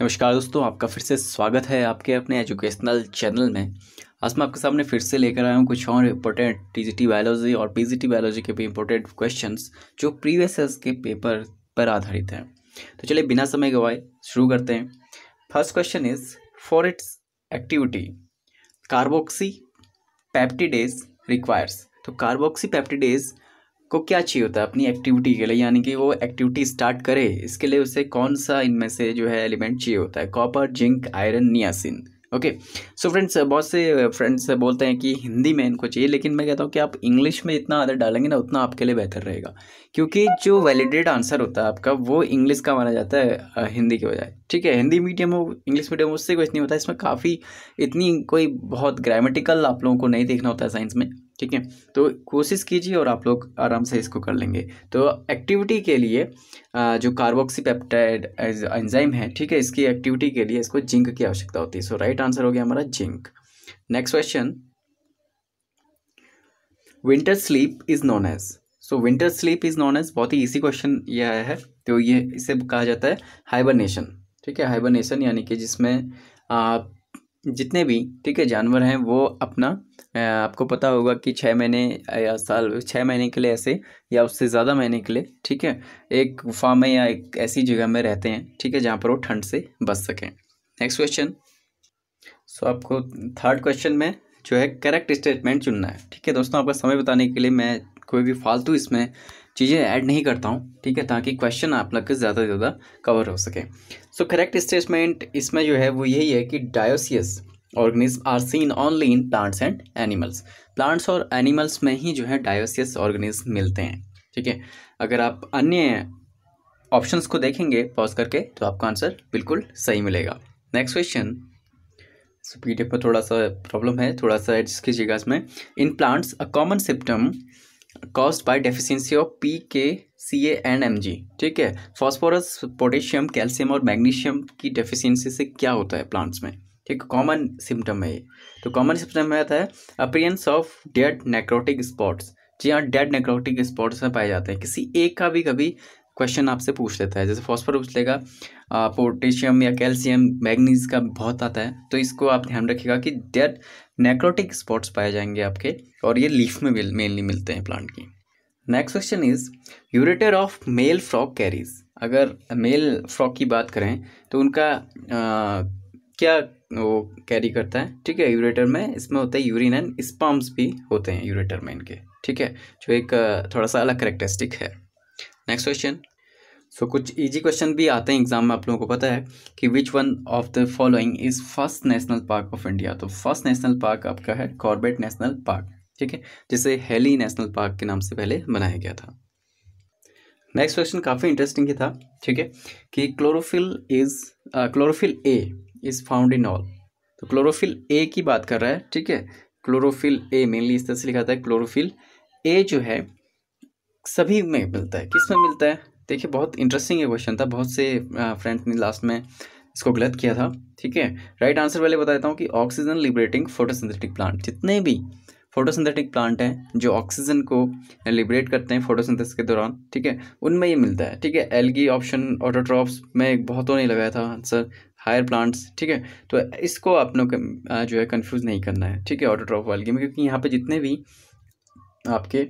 नमस्कार दोस्तों आपका फिर से स्वागत है आपके अपने एजुकेशनल चैनल में आज मैं आपके सामने फिर से लेकर आया हूँ कुछ और इम्पोर्टेंट टीजीटी बायोलॉजी और पीजीटी बायोलॉजी के भी इम्पोर्टेंट क्वेश्चन जो प्रीवियस के पेपर पर आधारित हैं तो चलिए बिना समय गवाए शुरू करते हैं first question is for its activity carboxy peptidase requires तो कार्बोक्सी पैप्टीडेज को क्या चाहिए होता है अपनी एक्टिविटी के लिए यानी कि वो एक्टिविटी स्टार्ट करे इसके लिए उसे कौन सा इनमें से जो है एलिमेंट चाहिए होता है copper zinc iron niacin okay so friends बहुत से फ्रेंड्स बोलते हैं कि हिंदी में इनको चाहिए लेकिन मैं कहता हूँ कि आप इंग्लिश में इतना आदर डालेंगे ना उतना आपके लिए बेहतर रहेगा क्योंकि जो वैलिडेट आंसर होता है आपका वो इंग्लिश का माना जाता है हिंदी के बजाय ठीक है हिंदी मीडियम हो इंग्लिश मीडियम हो उससे कुछ नहीं होता इसमें काफ़ी इतनी कोई बहुत ग्रामेटिकल आप लोगों को नहीं देखना होता है साइंस में ठीक है तो कोशिश कीजिए और आप लोग आराम से इसको कर लेंगे तो एक्टिविटी के लिए जो कार्बोक्सी पेप्टाइड एंजाइम है ठीक है इसकी एक्टिविटी के लिए इसको जिंक की आवश्यकता होती है सो राइट आंसर हो गया हमारा zinc next question winter sleep is known as so winter sleep is known as बहुत ही ईजी क्वेश्चन ये आया है तो ये इसे कहा जाता है हाइबरनेशन ठीक है हाइबरनेशन यानी कि जिसमें आप जितने भी ठीक है जानवर हैं वो अपना आपको पता होगा कि छः महीने या साल छः महीने के लिए ऐसे या उससे ज़्यादा महीने के लिए ठीक है एक गुफा में या एक ऐसी जगह में रहते हैं ठीक है जहाँ पर वो ठंड से बच सकें नेक्स्ट क्वेश्चन सो आपको थर्ड क्वेश्चन में जो है करेक्ट स्टेटमेंट चुनना है ठीक है दोस्तों आपका समय बताने के लिए मैं कोई भी फालतू इसमें चीज़ें ऐड नहीं करता हूँ ठीक है ताकि क्वेश्चन आप लोग के ज़्यादा से ज़्यादा कवर हो सके सो करेक्ट स्टेटमेंट इसमें जो है वो यही है कि dioecious organism are seen only in plants and animals plants और एनिमल्स में ही जो है डायोसियस ऑर्गेनिज्म मिलते हैं ठीक है अगर आप अन्य ऑप्शंस को देखेंगे पॉज करके तो आपका आंसर बिल्कुल सही मिलेगा नेक्स्ट क्वेश्चन डी एफ में थोड़ा सा प्रॉब्लम है थोड़ा सा एडजस्ट कीजिएगा इसमें in plants a common symptom caused by deficiency of P K C A and M G ठीक है फॉस्फोरस पोटेशियम कैल्शियम और मैग्नीशियम की डेफिशिएंसी से क्या होता है प्लांट्स में ठीक कॉमन सिम्टम है ये तो कॉमन सिम्टम में आता है appearance of dead necrotic spots जी हाँ डेड नेक्रोटिक स्पॉट्स में पाए जाते हैं किसी एक का भी कभी क्वेश्चन आपसे पूछ लेता है जैसे फॉस्फर पूछ लेगा पोटेशियम या कैल्शियम मैग्नीज का बहुत आता है तो इसको आप ध्यान रखिएगा कि डेट नेक्रोटिक स्पॉट्स पाए जाएंगे आपके और ये लीफ में मेनली मिलते हैं प्लांट की next question is ureter of male frog carries अगर मेल फ्रॉक की बात करें तो उनका आ, क्या वो कैरी करता है ठीक है यूरेटर में इसमें होता है यूरिन एंड स्पम्स भी होते हैं यूरेटर में इनके ठीक है जो एक थोड़ा सा अलग करेक्टरिस्टिक है नेक्स्ट क्वेश्चन सो कुछ इजी क्वेश्चन भी आते हैं एग्जाम में आप लोगों को पता है कि which one of the following is first national park of India तो फर्स्ट नेशनल पार्क आपका है कॉर्बेट नेशनल पार्क ठीक है जिसे हेली नेशनल पार्क के नाम से पहले बनाया गया था नेक्स्ट क्वेश्चन काफ़ी इंटरेस्टिंग ही था ठीक है कि chlorophyll is chlorophyll A is found in all तो क्लोरोफिल ए की बात कर रहा है ठीक है क्लोरोफिल ए मेनली इस तरह से लिखा था क्लोरोफिल ए जो है सभी में मिलता है किस में मिलता है देखिए बहुत इंटरेस्टिंग ये क्वेश्चन था बहुत से फ्रेंड्स ने लास्ट में इसको गलत किया था ठीक है राइट आंसर पहले बता देता हूँ कि ऑक्सीजन लिबरेटिंग फोटोसिंथेटिक प्लांट जितने भी फोटोसिंथेटिक प्लांट हैं जो ऑक्सीजन को लिबरेट करते हैं फोटोसिंथेसिस के दौरान ठीक है उनमें ये मिलता है ठीक है एलगी ऑप्शन ऑटोट्रॉप्स में बहुतों ने लगाया था आंसर हायर प्लांट्स ठीक है तो इसको आप लोग जो है कन्फ्यूज़ नहीं करना है ठीक है ऑटोट्रॉप एलगी में क्योंकि यहाँ पर जितने भी आपके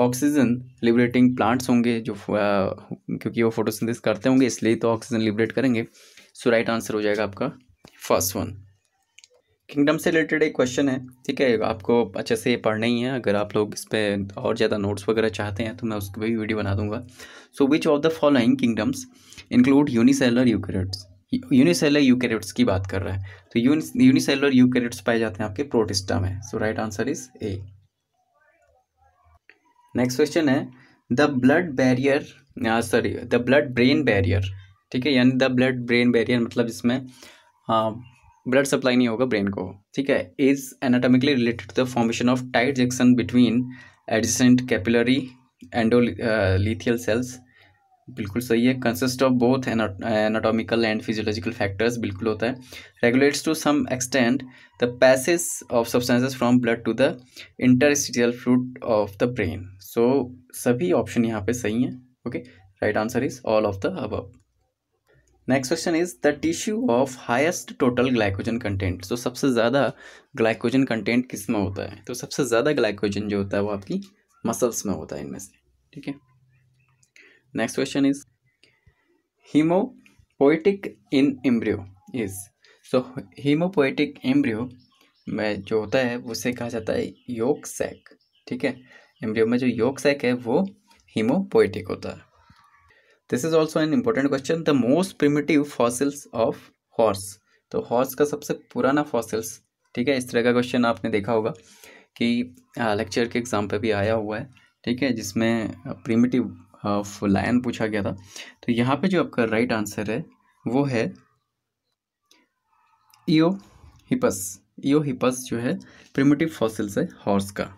ऑक्सीजन लिबरेटिंग प्लांट्स होंगे जो क्योंकि वो फोटोसिंथेसिस करते होंगे इसलिए तो ऑक्सीजन लिबरेट करेंगे सो राइट आंसर हो जाएगा आपका फर्स्ट वन किंगडम से रिलेटेड एक क्वेश्चन है ठीक है आपको अच्छे से पढ़ना ही है अगर आप लोग इस पर और ज़्यादा नोट्स वगैरह चाहते हैं तो मैं उसकी भी वीडियो बना दूंगा so which of the following kingdoms include unicellular eukaryotes unicellular eukaryotes की बात कर रहा है तो यूनिसेलर यूकेरेट्स पाए जाते हैं आपके प्रोटिस्टा में so right answer is a next question है the blood barrier sorry the blood brain barrier ठीक है यानी द ब्लड ब्रेन बैरियर मतलब इसमें ब्लड uh, सप्लाई नहीं होगा ब्रेन को ठीक है is anatomically related to the formation of tight junction between adjacent capillary endothelial cells बिल्कुल सही है consist of both anatomical and physiological factors बिल्कुल होता है regulates to some extend the passage of substances from blood to the interstitial fluid of the brain so सभी option यहाँ पे सही हैं okay right answer is all of the अब next question is the tissue of heist total glycogen content so सबसे ज़्यादा glycogen content किस में होता है तो सबसे ज़्यादा ग्लाइकोजन जो होता है वो आपकी मसल्स में होता है इनमें से ठीक है next question is hemopoietic in embryo is so hemopoietic embryo में जो होता है उसे कहा जाता है योक सैक ठीक है एम्ब्रियो में जो योग सैक है वो हीमोपोइटिक होता है this is also an important question the most primitive fossils of horse तो हॉर्स का सबसे पुराना फॉसिल्स ठीक है इस तरह का क्वेश्चन आपने देखा होगा कि लेक्चर के एग्ज़ाम पे भी आया हुआ है ठीक है जिसमें प्रिमेटिव ऑफ लायन पूछा गया था तो यहाँ पे जो आपका राइट आंसर है वो है ईओ हिपस ईओ हिपस जो है प्रिमेटिव फॉसिल्स है हॉर्स का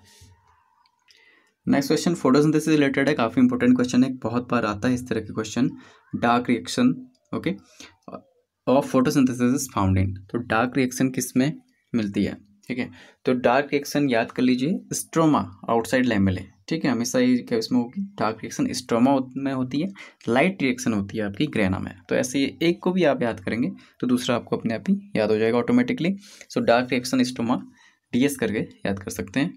नेक्स्ट क्वेश्चन फोटोसिंथेसिस रिलेटेड है काफ़ी इंपॉर्टेंट क्वेश्चन है बहुत बार आता है इस तरह के question dark reaction okay of photosynthesis is found in तो डार्क रिएक्शन किस में मिलती है ठीक है तो डार्क रिएक्शन याद कर लीजिए स्ट्रोमा आउटसाइड लेमेले ठीक है हमेशा ये क्या इसमें होगी डार्क रिएक्शन स्ट्रोमा में होती है लाइट रिएक्शन होती है आपकी ग्रहणा में तो ऐसे एक को भी आप याद करेंगे तो दूसरा आपको अपने आप ही याद हो जाएगा automatically so dark reaction stroma DS करके याद कर सकते हैं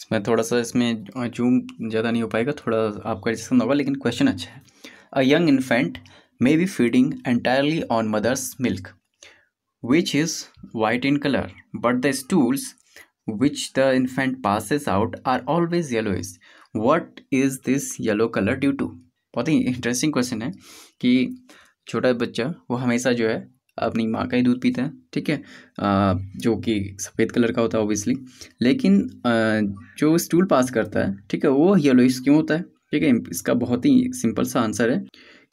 इसमें थोड़ा सा इसमें जूम ज़्यादा नहीं हो पाएगा थोड़ा आपका रिजेक्शन होगा लेकिन क्वेश्चन अच्छा है a young infant may be feeding entirely on mother's milk which is white in colour but the stools which the infant passes out are always yellowish what is this yellow color due to बहुत ही interesting question है कि छोटा बच्चा वो हमेशा जो है अपनी माँ का ही दूध पीता है ठीक है जो कि सफ़ेद कलर का होता है ओबियसली लेकिन जो स्टूल पास करता है ठीक है वो येलोइस क्यों होता है ठीक है इसका बहुत ही सिंपल सा आंसर है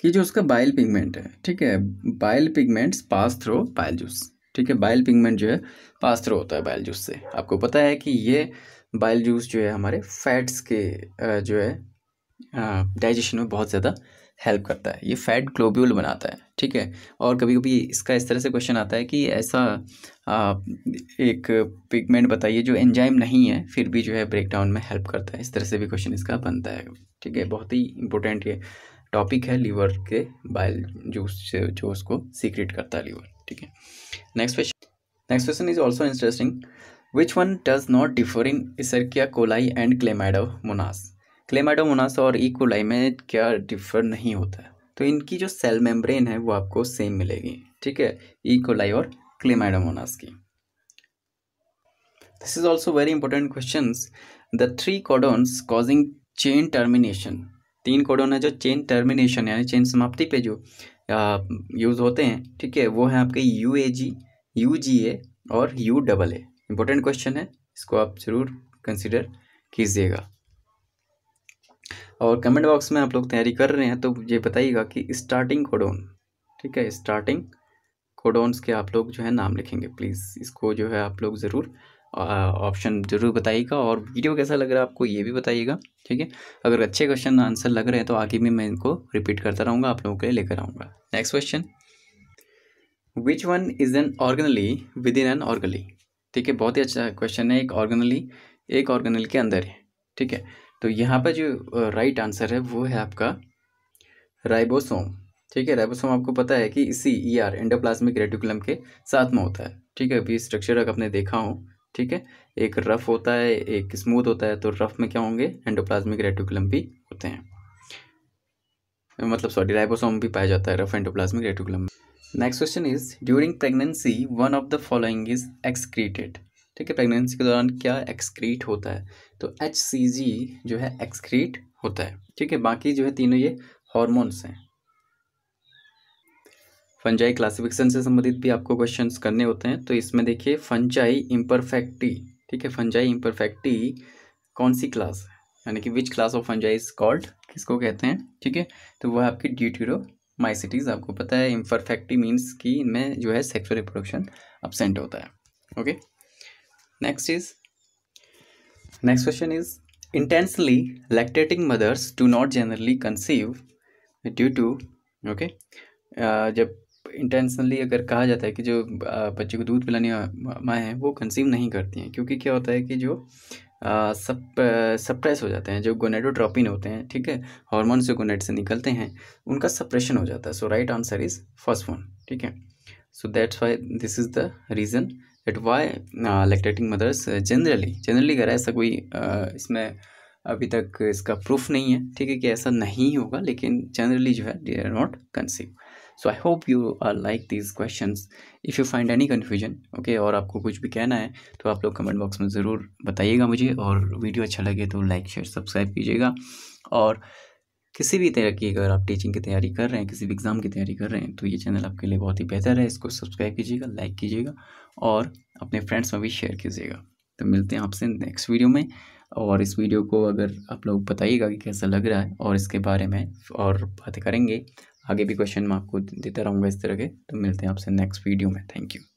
कि जो उसका बाइल पिगमेंट है ठीक है bile pigments pass through bile juice ठीक है बाइल पिगमेंट जो है पास थ्रो होता है बाइल जूस से आपको पता है कि ये बाइल जूस जो है हमारे फैट्स के जो है डाइजेशन में बहुत ज़्यादा हेल्प करता है ये फैट ग्लोब्यूल बनाता है ठीक है और कभी कभी इसका इस तरह से क्वेश्चन आता है कि ऐसा आ, एक पिगमेंट बताइए जो एंजाइम नहीं है फिर भी जो है ब्रेकडाउन में हेल्प करता है इस तरह से भी क्वेश्चन इसका बनता है ठीक है बहुत ही इंपॉर्टेंट ये टॉपिक है लीवर के बाइल जूस से जो उसको सीक्रेट करता है लीवर ठीक है next question next question is also interesting which one does not differ in Escherichia coli and chlamydo chlamydo chlamydomonas और ई e. कोलाई में क्या डिफर नहीं होता है तो इनकी जो सेल मेम्ब्रेन है वो आपको सेम मिलेगी ठीक है ई e. कोलाई और क्लेमाइडोमोनास की this is also very important question the three codons causing chain termination तीन कोडोन है जो चेन टर्मिनेशन यानी चेन समाप्ति पे जो यूज़ होते हैं ठीक है वो हैं आपके U A ji you G A और U double A important question है इसको आप ज़रूर कंसिडर कीजिएगा और कमेंट बॉक्स में आप लोग तैयारी कर रहे हैं तो ये बताइएगा कि स्टार्टिंग कोडोन ठीक है स्टार्टिंग कोडोन्स के आप लोग जो है नाम लिखेंगे प्लीज़ इसको जो है आप लोग ज़रूर ऑप्शन ज़रूर बताइएगा और वीडियो कैसा लग रहा है आपको ये भी बताइएगा ठीक है अगर अच्छे क्वेश्चन आंसर लग रहे हैं तो आगे भी मैं इनको रिपीट करता रहूँगा आप लोगों के लिए लेकर आऊँगा next question which one is an organelle within an organelle ठीक है बहुत ही अच्छा क्वेश्चन है एक ऑर्गेनली एक ऑर्गेनल के अंदर है ठीक है तो यहाँ पर जो राइट आंसर है वो है आपका राइबोसोम ठीक है राइबोसोम आपको पता है कि इसी ई आर एंडोप्लाज्मिक रेटिकुलम के साथ में होता है ठीक है अभी स्ट्रक्चर अगर आपने देखा हो ठीक है एक रफ होता है एक स्मूथ होता है तो रफ में क्या होंगे एंडोप्लाज्मिक रेटिकुलम भी होते हैं मतलब सॉरी राइबोसोम भी पाया जाता है rough endoplasmic reticulum next question is during pregnancy one of the following is excreted ठीक है प्रेगनेंसी के दौरान क्या एक्सक्रीट होता है तो एच जो है एक्सक्रीट होता है ठीक है बाकी जो है तीनों ये हॉर्मोन्स हैं फंजाई क्लासिफिकेशन से संबंधित भी आपको क्वेश्चन करने होते हैं तो इसमें देखिए फंजाई इम्परफेक्टी ठीक है फंजाई इम्परफेक्टी कौन सी क्लास है यानी कि which class of fungi is called किसको कहते हैं ठीक है तो वह आपकी ड्यूटीरो माइसिटीज़ आपको पता है इम्परफेक्टी मीन्स कि इनमें जो है सेक्सुअल रिप्रोडक्शन अपसेंट होता है okay next is next question is intensely lactating mothers do not generally conceive due to okay जब इंटेंशनली अगर कहा जाता है कि जो बच्चे को दूध पिलाने माएँ हैं वो कंसीव नहीं करती हैं क्योंकि क्या होता है कि जो आ, सब सप्रेस हो जाते हैं जो गोनेडोट्रोपिन होते हैं ठीक है हार्मोन से गोनेड से निकलते हैं उनका सप्रेशन हो जाता है so right answer is first one ठीक है so that's why this is the reason at why lactating mothers generally generally अगर ऐसा कोई uh, इसमें अभी तक इसका प्रूफ नहीं है ठीक है कि ऐसा नहीं होगा लेकिन जनरली जो है they are not conceive so I hope you are like these question if you find any confusion okay और आपको कुछ भी कहना है तो आप लोग कमेंट बॉक्स में ज़रूर बताइएगा मुझे और वीडियो अच्छा लगे तो लाइक शेयर सब्सक्राइब कीजिएगा और किसी भी तरह की अगर आप टीचिंग की तैयारी कर रहे हैं किसी भी एग्ज़ाम की तैयारी कर रहे हैं तो ये चैनल आपके लिए बहुत ही बेहतर है इसको सब्सक्राइब कीजिएगा लाइक कीजिएगा और अपने फ्रेंड्स में भी शेयर कीजिएगा तो मिलते हैं आपसे नेक्स्ट वीडियो में और इस वीडियो को अगर आप लोग बताइएगा कि कैसा लग रहा है और इसके बारे में और बातें करेंगे आगे भी क्वेश्चन मैं आपको देता रहूँगा इस तरह के तो मिलते हैं आपसे नेक्स्ट वीडियो में थैंक यू